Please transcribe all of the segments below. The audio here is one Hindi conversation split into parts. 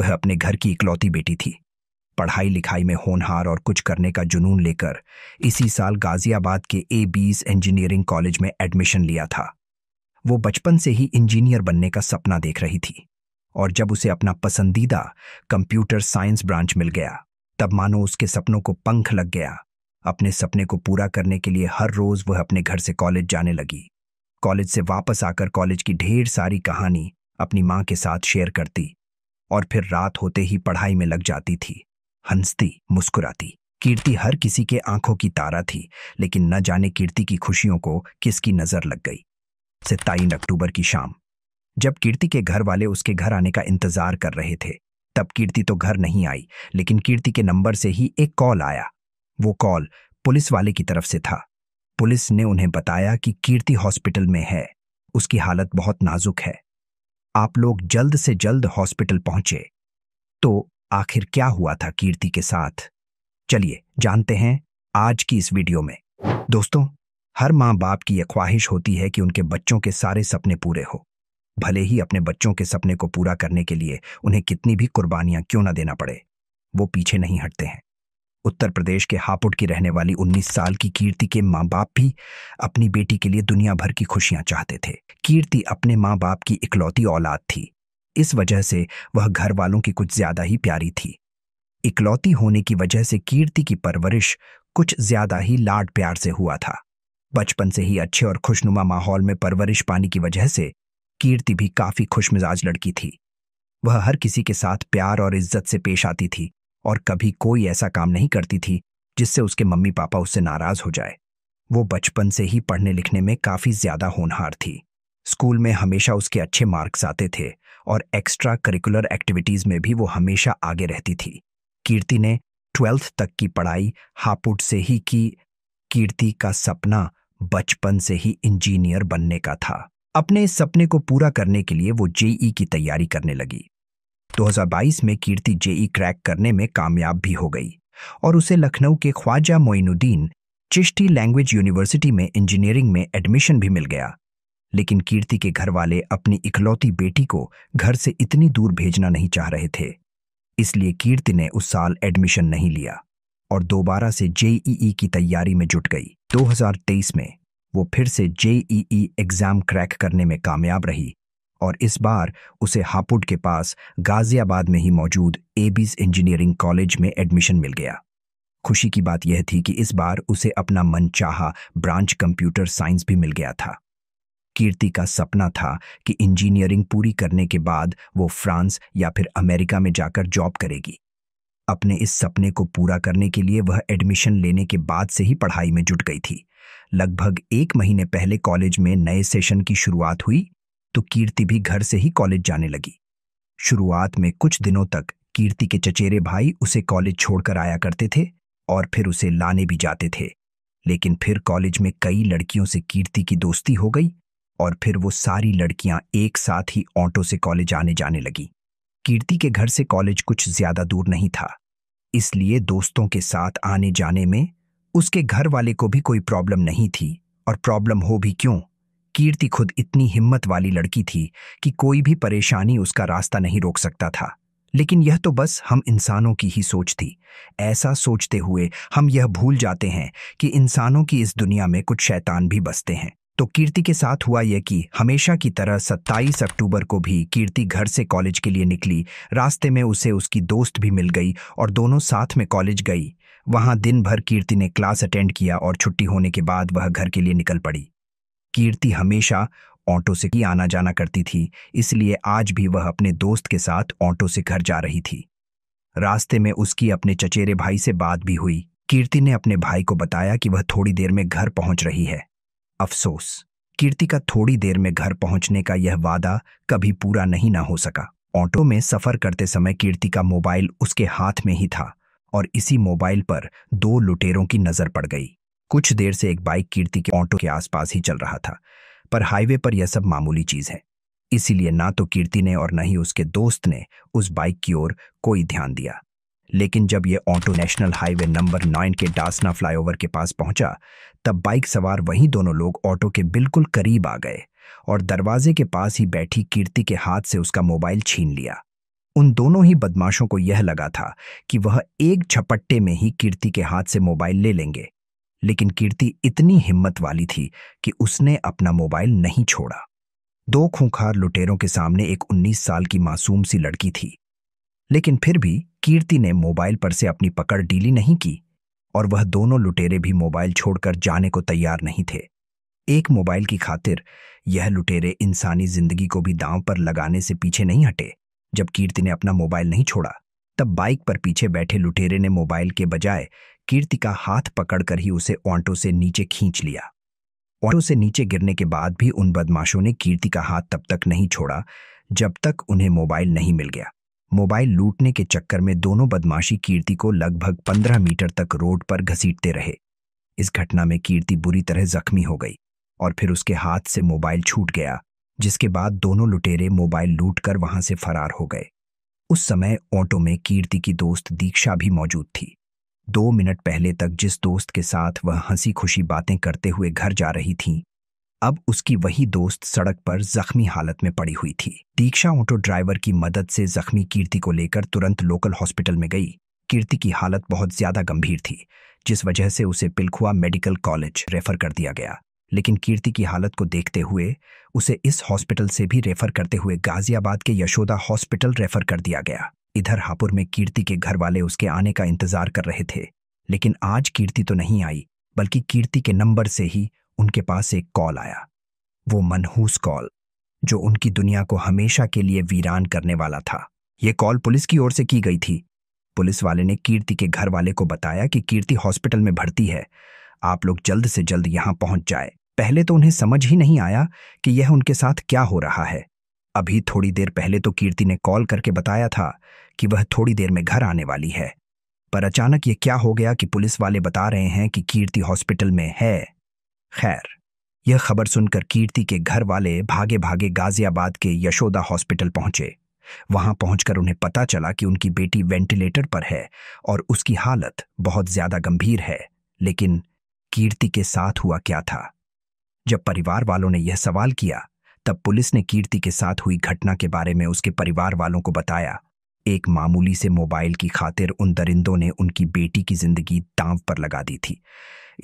वह अपने घर की इकलौती बेटी थी पढ़ाई लिखाई में होनहार और कुछ करने का जुनून लेकर इसी साल गाजियाबाद के ए बीस इंजीनियरिंग कॉलेज में एडमिशन लिया था वो बचपन से ही इंजीनियर बनने का सपना देख रही थी और जब उसे अपना पसंदीदा कंप्यूटर साइंस ब्रांच मिल गया तब मानो उसके सपनों को पंख लग गया अपने सपने को पूरा करने के लिए हर रोज वह अपने घर से कॉलेज जाने लगी कॉलेज से वापस आकर कॉलेज की ढेर सारी कहानी अपनी माँ के साथ शेयर करती और फिर रात होते ही पढ़ाई में लग जाती थी हंसती मुस्कुराती कीर्ति हर किसी के आंखों की तारा थी लेकिन न जाने कीर्ति की खुशियों को किसकी नजर लग गई सत्ताईन अक्टूबर की शाम जब कीर्ति के घर वाले उसके घर आने का इंतजार कर रहे थे तब कीर्ति तो घर नहीं आई लेकिन कीर्ति के नंबर से ही एक कॉल आया वो कॉल पुलिस वाले की तरफ से था पुलिस ने उन्हें बताया कि कीर्ति हॉस्पिटल में है उसकी हालत बहुत नाजुक है आप लोग जल्द से जल्द हॉस्पिटल पहुंचे तो आखिर क्या हुआ था कीर्ति के साथ चलिए जानते हैं आज की इस वीडियो में दोस्तों हर माँ बाप की यह ख्वाहिश होती है कि उनके बच्चों के सारे सपने पूरे हो भले ही अपने बच्चों के सपने को पूरा करने के लिए उन्हें कितनी भी कुर्बानियां क्यों ना देना पड़े वो पीछे नहीं हटते हैं उत्तर प्रदेश के हापुड़ की रहने वाली 19 साल की कीर्ति के माँ बाप भी अपनी बेटी के लिए दुनिया भर की खुशियां चाहते थे कीर्ति अपने माँ बाप की इकलौती औलाद थी इस वजह से वह घर वालों की कुछ ज्यादा ही प्यारी थी इकलौती होने की वजह से कीर्ति की परवरिश कुछ ज्यादा ही लाड प्यार से हुआ था बचपन से ही अच्छे और खुशनुमा माहौल में परवरिश पाने की वजह से कीर्ति भी काफी खुशमिजाज लड़की थी वह हर किसी के साथ प्यार और इज्जत से पेश आती थी और कभी कोई ऐसा काम नहीं करती थी जिससे उसके मम्मी पापा उससे नाराज हो जाए वो बचपन से ही पढ़ने लिखने में काफ़ी ज़्यादा होनहार थी स्कूल में हमेशा उसके अच्छे मार्क्स आते थे और एक्स्ट्रा करिकुलर एक्टिविटीज़ में भी वो हमेशा आगे रहती थी कीर्ति ने ट्वेल्थ तक की पढ़ाई हापुट से ही की कीर्ति का सपना बचपन से ही इंजीनियर बनने का था अपने इस सपने को पूरा करने के लिए वो जेई की तैयारी करने लगी 2022 में कीर्ति जेई क्रैक करने में कामयाब भी हो गई और उसे लखनऊ के ख्वाजा मोइनुद्दीन चिश्ती लैंग्वेज यूनिवर्सिटी में इंजीनियरिंग में एडमिशन भी मिल गया लेकिन कीर्ति के घर वाले अपनी इकलौती बेटी को घर से इतनी दूर भेजना नहीं चाह रहे थे इसलिए कीर्ति ने उस साल एडमिशन नहीं लिया और दोबारा से जेईई की तैयारी में जुट गई 2023 में वो फिर से जेईई एग्जाम क्रैक करने में कामयाब रही और इस बार उसे हापुड़ के पास गाजियाबाद में ही मौजूद एबीज इंजीनियरिंग कॉलेज में एडमिशन मिल गया खुशी की बात यह थी कि इस बार उसे अपना मनचाहा ब्रांच कंप्यूटर साइंस भी मिल गया था कीर्ति का सपना था कि इंजीनियरिंग पूरी करने के बाद वो फ्रांस या फिर अमेरिका में जाकर जॉब करेगी अपने इस सपने को पूरा करने के लिए वह एडमिशन लेने के बाद से ही पढ़ाई में जुट गई थी लगभग एक महीने पहले कॉलेज में नए सेशन की शुरुआत हुई तो कीर्ति भी घर से ही कॉलेज जाने लगी शुरुआत में कुछ दिनों तक कीर्ति के चचेरे भाई उसे कॉलेज छोड़कर आया करते थे और फिर उसे लाने भी जाते थे लेकिन फिर कॉलेज में कई लड़कियों से कीर्ति की दोस्ती हो गई और फिर वो सारी लड़कियां एक साथ ही ऑटो से कॉलेज आने जाने लगी कीर्ति के घर से कॉलेज कुछ ज्यादा दूर नहीं था इसलिए दोस्तों के साथ आने जाने में उसके घर वाले को भी कोई प्रॉब्लम नहीं थी और प्रॉब्लम हो भी क्यों कीर्ति खुद इतनी हिम्मत वाली लड़की थी कि कोई भी परेशानी उसका रास्ता नहीं रोक सकता था लेकिन यह तो बस हम इंसानों की ही सोच थी ऐसा सोचते हुए हम यह भूल जाते हैं कि इंसानों की इस दुनिया में कुछ शैतान भी बसते हैं तो कीर्ति के साथ हुआ यह कि हमेशा की तरह 27 अक्टूबर को भी कीर्ति घर से कॉलेज के लिए निकली रास्ते में उसे उसकी दोस्त भी मिल गई और दोनों साथ में कॉलेज गई वहां दिन भर कीर्ति ने क्लास अटेंड किया और छुट्टी होने के बाद वह घर के लिए निकल पड़ी कीर्ति हमेशा ऑटो से ही आना जाना करती थी इसलिए आज भी वह अपने दोस्त के साथ ऑटो से घर जा रही थी रास्ते में उसकी अपने चचेरे भाई से बात भी हुई कीर्ति ने अपने भाई को बताया कि वह थोड़ी देर में घर पहुंच रही है अफसोस कीर्ति का थोड़ी देर में घर पहुंचने का यह वादा कभी पूरा नहीं ना हो सका ऑटो में सफर करते समय कीर्ति का मोबाइल उसके हाथ में ही था और इसी मोबाइल पर दो लुटेरों की नजर पड़ गई कुछ देर से एक बाइक कीर्ति के ऑटो के आसपास ही चल रहा था पर हाईवे पर यह सब मामूली चीज है इसीलिए ना तो कीर्ति ने और न ही उसके दोस्त ने उस बाइक की ओर कोई ध्यान दिया लेकिन जब यह auto national highway number nine के डासना फ्लाईओवर के पास पहुंचा तब बाइक सवार वहीं दोनों लोग ऑटो के बिल्कुल करीब आ गए और दरवाजे के पास ही बैठी कीर्ति के हाथ से उसका मोबाइल छीन लिया उन दोनों ही बदमाशों को यह लगा था कि वह एक झपट्टे में ही कीर्ति के हाथ से मोबाइल ले लेंगे लेकिन कीर्ति इतनी हिम्मत वाली थी कि उसने अपना मोबाइल नहीं छोड़ा दो खूंखार लुटेरों के सामने एक 19 साल की मासूम सी लड़की थी लेकिन फिर भी कीर्ति ने मोबाइल पर से अपनी पकड़ डीली नहीं की और वह दोनों लुटेरे भी मोबाइल छोड़कर जाने को तैयार नहीं थे एक मोबाइल की खातिर यह लुटेरे इंसानी जिंदगी को भी दांव पर लगाने से पीछे नहीं हटे जब कीर्ति ने अपना मोबाइल नहीं छोड़ा तब बाइक पर पीछे बैठे लुटेरे ने मोबाइल के बजाय कीर्ति का हाथ पकड़कर ही उसे ऑटो से नीचे खींच लिया ऑटो से नीचे गिरने के बाद भी उन बदमाशों ने कीर्ति का हाथ तब तक नहीं छोड़ा जब तक उन्हें मोबाइल नहीं मिल गया मोबाइल लूटने के चक्कर में दोनों बदमाशी कीर्ति को लगभग पंद्रह मीटर तक रोड पर घसीटते रहे इस घटना में कीर्ति बुरी तरह जख्मी हो गई और फिर उसके हाथ से मोबाइल छूट गया जिसके बाद दोनों लुटेरे मोबाइल लूट कर वहां से फरार हो गए उस समय ऑटो में कीर्ति की दोस्त दीक्षा भी मौजूद थी दो मिनट पहले तक जिस दोस्त के साथ वह हंसी खुशी बातें करते हुए घर जा रही थी अब उसकी वही दोस्त सड़क पर जख्मी हालत में पड़ी हुई थी दीक्षा ऑटो ड्राइवर की मदद से जख्मी कीर्ति को लेकर तुरंत लोकल हॉस्पिटल में गई कीर्ति की हालत बहुत ज्यादा गंभीर थी जिस वजह से उसे पिलखुआ मेडिकल कॉलेज रेफर कर दिया गया लेकिन कीर्ति की हालत को देखते हुए उसे इस हॉस्पिटल से भी रेफर करते हुए गाजियाबाद के यशोदा हॉस्पिटल रेफर कर दिया गया इधर हापुर में कीर्ति के घर वाले उसके आने का इंतजार कर रहे थे लेकिन आज कीर्ति तो नहीं आई बल्कि कीर्ति के नंबर से ही उनके पास एक कॉल आया वो मनहूस कॉल जो उनकी दुनिया को हमेशा के लिए वीरान करने वाला था ये कॉल पुलिस की ओर से की गई थी पुलिस वाले ने कीर्ति के घर वाले को बताया कि कीर्ति हॉस्पिटल में भर्ती है आप लोग जल्द से जल्द यहां पहुंच जाए पहले तो उन्हें समझ ही नहीं आया कि यह उनके साथ क्या हो रहा है अभी थोड़ी देर पहले तो कीर्ति ने कॉल करके बताया था कि वह थोड़ी देर में घर आने वाली है पर अचानक ये क्या हो गया कि पुलिस वाले बता रहे हैं कि कीर्ति हॉस्पिटल में है खैर यह खबर सुनकर कीर्ति के घर वाले भागे भागे गाजियाबाद के यशोदा हॉस्पिटल पहुंचे वहां पहुंचकर उन्हें पता चला कि उनकी बेटी वेंटिलेटर पर है और उसकी हालत बहुत ज्यादा गंभीर है लेकिन कीर्ति के साथ हुआ क्या था जब परिवार वालों ने यह सवाल किया तब पुलिस ने कीर्ति के साथ हुई घटना के बारे में उसके परिवार वालों को बताया एक मामूली से मोबाइल की खातिर उन दरिंदों ने उनकी बेटी की जिंदगी दांव पर लगा दी थी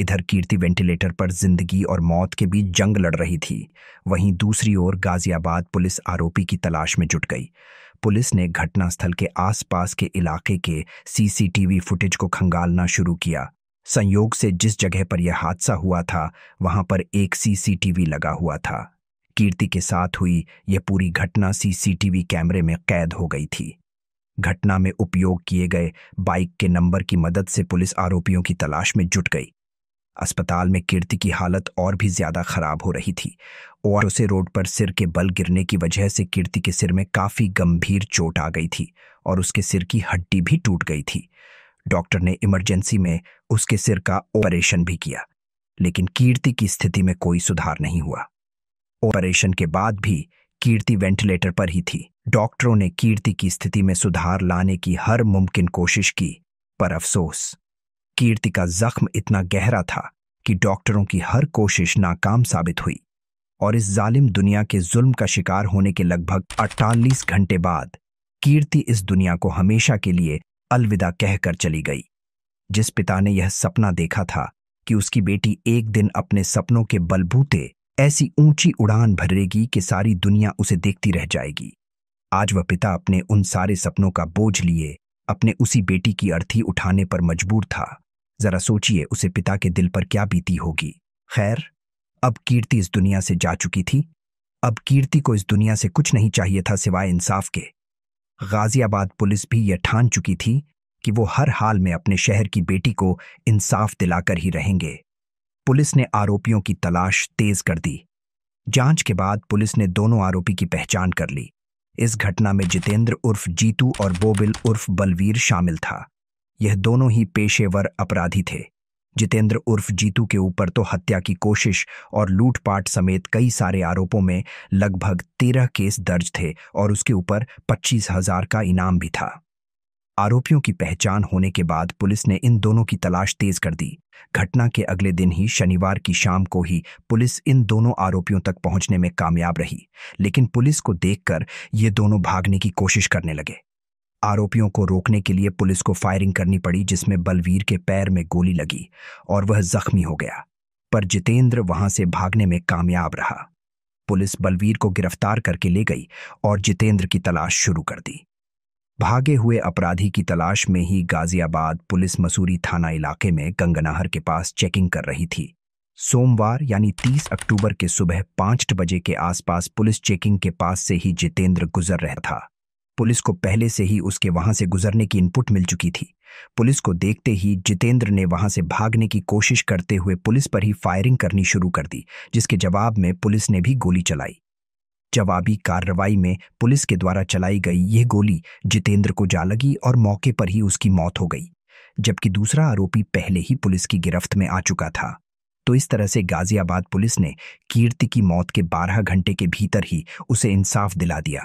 इधर कीर्ति वेंटिलेटर पर जिंदगी और मौत के बीच जंग लड़ रही थी वहीं दूसरी ओर गाजियाबाद पुलिस आरोपी की तलाश में जुट गई पुलिस ने घटनास्थल के आसपास के इलाके के सीसीटीवी फुटेज को खंगालना शुरू किया संयोग से जिस जगह पर यह हादसा हुआ था वहां पर एक सीसीटीवी लगा हुआ था कीर्ति के साथ हुई यह पूरी घटना सीसीटीवी कैमरे में कैद हो गई थी घटना में उपयोग किए गए बाइक के नंबर की मदद से पुलिस आरोपियों की तलाश में जुट गई अस्पताल में कीर्ति की हालत और भी ज्यादा खराब हो रही थी और उसे रोड पर सिर के बल गिरने की वजह से कीर्ति के सिर में काफी गंभीर चोट आ गई थी और उसके सिर की हड्डी भी टूट गई थी डॉक्टर ने इमरजेंसी में उसके सिर का ऑपरेशन भी किया लेकिन कीर्ति की स्थिति में कोई सुधार नहीं हुआ ऑपरेशन के बाद भी कीर्ति वेंटिलेटर पर ही थी डॉक्टरों ने कीर्ति की स्थिति में सुधार लाने की हर मुमकिन कोशिश की पर अफसोस कीर्ति का जख्म इतना गहरा था कि डॉक्टरों की हर कोशिश नाकाम साबित हुई और इस जालिम दुनिया के जुल्म का शिकार होने के लगभग 48 घंटे बाद कीर्ति इस दुनिया को हमेशा के लिए अलविदा कहकर चली गई जिस पिता ने यह सपना देखा था कि उसकी बेटी एक दिन अपने सपनों के बलबूते ऐसी ऊंची उड़ान भरेगी कि सारी दुनिया उसे देखती रह जाएगी आज वह पिता अपने उन सारे सपनों का बोझ लिए अपने उसी बेटी की अर्थी उठाने पर मजबूर था जरा सोचिए उसे पिता के दिल पर क्या बीती होगी खैर अब कीर्ति इस दुनिया से जा चुकी थी अब कीर्ति को इस दुनिया से कुछ नहीं चाहिए था सिवाय इंसाफ के गाजियाबाद पुलिस भी यह ठान चुकी थी कि वो हर हाल में अपने शहर की बेटी को इंसाफ दिलाकर ही रहेंगे पुलिस ने आरोपियों की तलाश तेज कर दी जांच के बाद पुलिस ने दोनों आरोपी की पहचान कर ली इस घटना में जितेंद्र उर्फ जीतू और बोबिल उर्फ बलवीर शामिल था यह दोनों ही पेशेवर अपराधी थे जितेंद्र उर्फ जीतू के ऊपर तो हत्या की कोशिश और लूटपाट समेत कई सारे आरोपों में लगभग तेरह केस दर्ज थे और उसके ऊपर पच्चीस हजार का इनाम भी था आरोपियों की पहचान होने के बाद पुलिस ने इन दोनों की तलाश तेज कर दी घटना के अगले दिन ही शनिवार की शाम को ही पुलिस इन दोनों आरोपियों तक पहुंचने में कामयाब रही लेकिन पुलिस को देखकर ये दोनों भागने की कोशिश करने लगे आरोपियों को रोकने के लिए पुलिस को फायरिंग करनी पड़ी जिसमें बलवीर के पैर में गोली लगी और वह जख्मी हो गया पर जितेंद्र वहां से भागने में कामयाब रहा पुलिस बलवीर को गिरफ्तार करके ले गई और जितेंद्र की तलाश शुरू कर दी भागे हुए अपराधी की तलाश में ही गाजियाबाद पुलिस मसूरी थाना इलाके में गंगनाहर के पास चेकिंग कर रही थी सोमवार यानी 30 अक्टूबर के सुबह पाँच बजे के आसपास पुलिस चेकिंग के पास से ही जितेंद्र गुजर रहा था पुलिस को पहले से ही उसके वहां से गुजरने की इनपुट मिल चुकी थी पुलिस को देखते ही जितेंद्र ने वहां से भागने की कोशिश करते हुए पुलिस पर ही फायरिंग करनी शुरू कर दी जिसके जवाब में पुलिस ने भी गोली चलाई जवाबी कार्रवाई में पुलिस के द्वारा चलाई गई यह गोली जितेंद्र को जा लगी और मौके पर ही उसकी मौत हो गई जबकि दूसरा आरोपी पहले ही पुलिस की गिरफ्त में आ चुका था तो इस तरह से गाजियाबाद पुलिस ने कीर्ति की मौत के 12 घंटे के भीतर ही उसे इंसाफ दिला दिया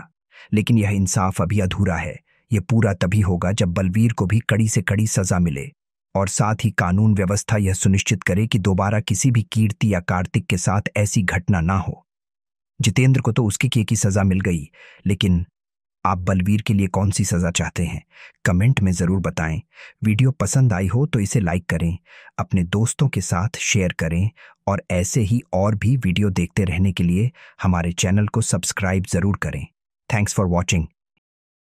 लेकिन यह इंसाफ अभी अधूरा है यह पूरा तभी होगा जब बलवीर को भी कड़ी से कड़ी सजा मिले और साथ ही कानून व्यवस्था यह सुनिश्चित करे कि दोबारा किसी भी कीर्ति या कार्तिक के साथ ऐसी घटना ना हो जितेंद्र को तो उसकी किए की सजा मिल गई लेकिन आप बलवीर के लिए कौन सी सजा चाहते हैं कमेंट में जरूर बताएं वीडियो पसंद आई हो तो इसे लाइक करें अपने दोस्तों के साथ शेयर करें और ऐसे ही और भी वीडियो देखते रहने के लिए हमारे चैनल को सब्सक्राइब जरूर करें थैंक्स फॉर वॉचिंग